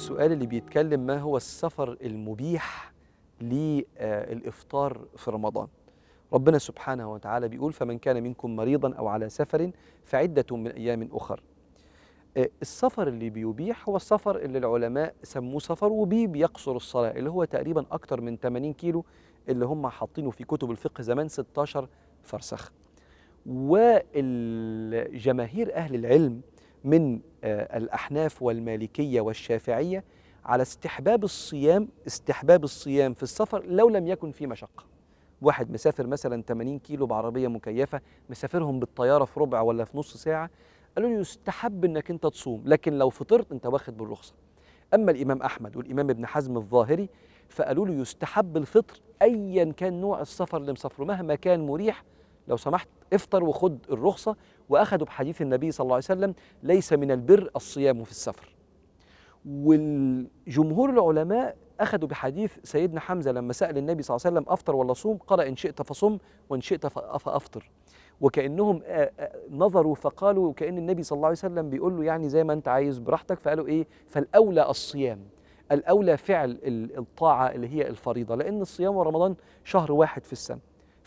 السؤال اللي بيتكلم ما هو السفر المبيح للإفطار في رمضان ربنا سبحانه وتعالى بيقول فمن كان منكم مريضا أو على سفر فعدة من أيام أخر آه، السفر اللي بيبيح هو السفر اللي العلماء سموه سفر وبيه بيقصر الصلاة اللي هو تقريبا أكتر من 80 كيلو اللي هم حاطينه في كتب الفقه زمان 16 فرسخ والجماهير أهل العلم من آه، الأحناف والمالكية والشافعية على استحباب الصيام استحباب الصيام في السفر لو لم يكن في مشقة واحد مسافر مثلا 80 كيلو بعربية مكيفة مسافرهم بالطيارة في ربع ولا في نص ساعة قالوا له يستحب انك انت تصوم لكن لو فطرت انت واخد بالرخصة أما الإمام أحمد والإمام ابن حزم الظاهري فقالوا له يستحب الفطر أيا كان نوع السفر اللي مسافره مهما كان مريح لو سمحت افطر وخد الرخصة وأخدوا بحديث النبي صلى الله عليه وسلم ليس من البر الصيام في السفر والجمهور العلماء أخذوا بحديث سيدنا حمزة لما سأل النبي صلى الله عليه وسلم أفطر ولا صوم قال إن شئت فصم وإن شئت فأفطر وكأنهم نظروا فقالوا كأن النبي صلى الله عليه وسلم بيقول له يعني زي ما أنت عايز براحتك فقالوا إيه فالأولى الصيام الأولى فعل الطاعة اللي هي الفريضة لأن الصيام ورمضان شهر واحد في السنة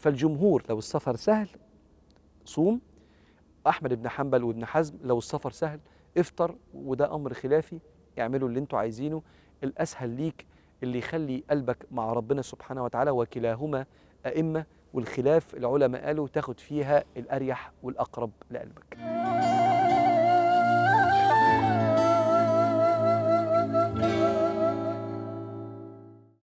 فالجمهور لو السفر سهل صوم احمد بن حنبل وابن حزم لو السفر سهل افطر وده امر خلافي اعملوا اللي انتوا عايزينه الاسهل ليك اللي يخلي قلبك مع ربنا سبحانه وتعالى وكلاهما ائمه والخلاف العلماء قالوا تاخد فيها الاريح والاقرب لقلبك